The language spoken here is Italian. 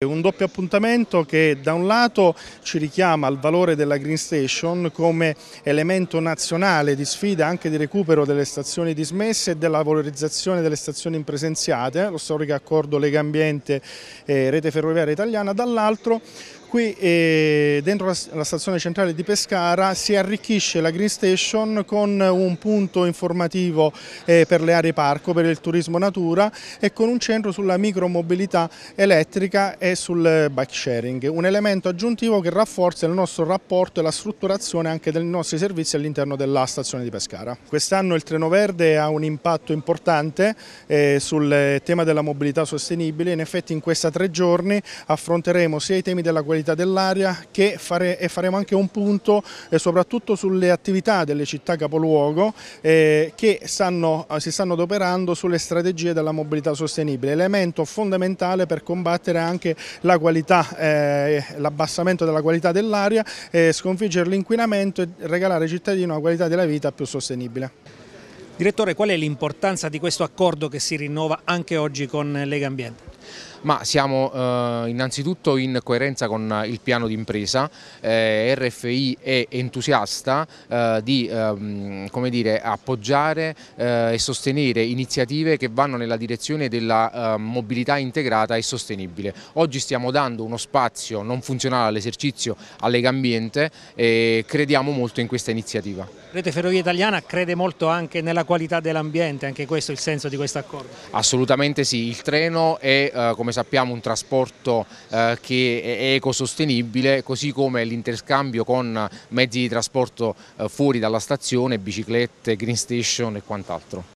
Un doppio appuntamento che da un lato ci richiama al valore della Green Station come elemento nazionale di sfida anche di recupero delle stazioni dismesse e della valorizzazione delle stazioni impresenziate, lo storico accordo Lega Ambiente e Rete Ferroviaria Italiana, dall'altro Qui eh, dentro la, la, stazione centrale di Pescara si arricchisce la Green Station con un punto informativo eh, per le aree parco, per il turismo natura e con un centro sulla micromobilità elettrica e sul bike sharing, un elemento aggiuntivo che rafforza il nostro rapporto e la strutturazione anche dei nostri servizi all'interno della stazione di Pescara. Quest'anno il Treno Verde ha un impatto importante eh, sul tema della mobilità sostenibile, in effetti in questi tre giorni affronteremo sia i temi della qualità qualità dell'aria fare, e faremo anche un punto eh, soprattutto sulle attività delle città capoluogo eh, che stanno, eh, si stanno adoperando sulle strategie della mobilità sostenibile, elemento fondamentale per combattere anche eh, l'abbassamento la della qualità dell'aria, eh, sconfiggere l'inquinamento e regalare ai cittadini una qualità della vita più sostenibile. Direttore, qual è l'importanza di questo accordo che si rinnova anche oggi con Lega Ambiente? ma siamo eh, innanzitutto in coerenza con eh, il piano d'impresa, eh, RFI è entusiasta eh, di ehm, dire, appoggiare eh, e sostenere iniziative che vanno nella direzione della ehm, mobilità integrata e sostenibile. Oggi stiamo dando uno spazio non funzionale all'esercizio all'egambiente e crediamo molto in questa iniziativa. Rete Ferrovia Italiana crede molto anche nella qualità dell'ambiente, anche questo è il senso di questo accordo? Assolutamente sì, il treno è eh, come come sappiamo un trasporto eh, che è ecosostenibile, così come l'interscambio con mezzi di trasporto eh, fuori dalla stazione, biciclette, green station e quant'altro.